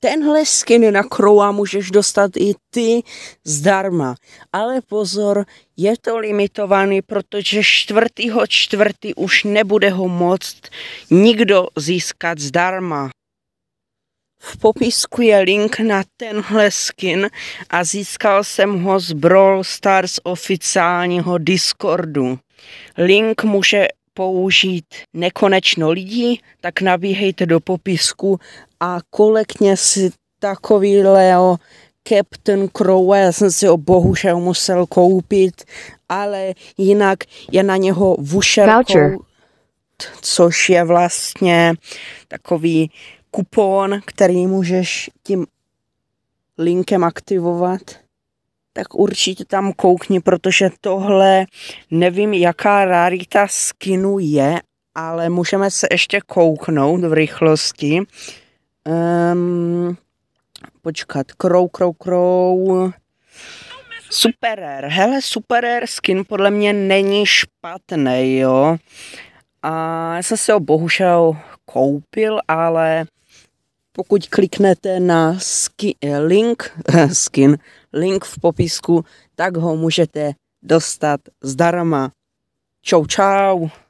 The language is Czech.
Tenhle skin na Crowa můžeš dostat i ty zdarma. Ale pozor, je to limitovaný, protože 4. čtvrtý už nebude ho moct nikdo získat zdarma. V popisku je link na tenhle skin a získal jsem ho z Brawl Stars oficiálního Discordu. Link může použít nekonečno lidí, tak nabíhejte do popisku a kolekně si Leo Captain Crow, já jsem si ho bohužel musel koupit, ale jinak je na něho vušerkou, což je vlastně takový kupon, který můžeš tím linkem aktivovat tak určitě tam koukni, protože tohle nevím, jaká rarita skinu je, ale můžeme se ještě kouknout v rychlosti. Um, počkat, krou, krou, krou. Superer, hele, superer skin podle mě není špatný, jo. A já jsem si ho bohužel koupil, ale pokud kliknete na ski, eh, link, skin, link v popisku, tak ho můžete dostat zdarma. Čau, čau.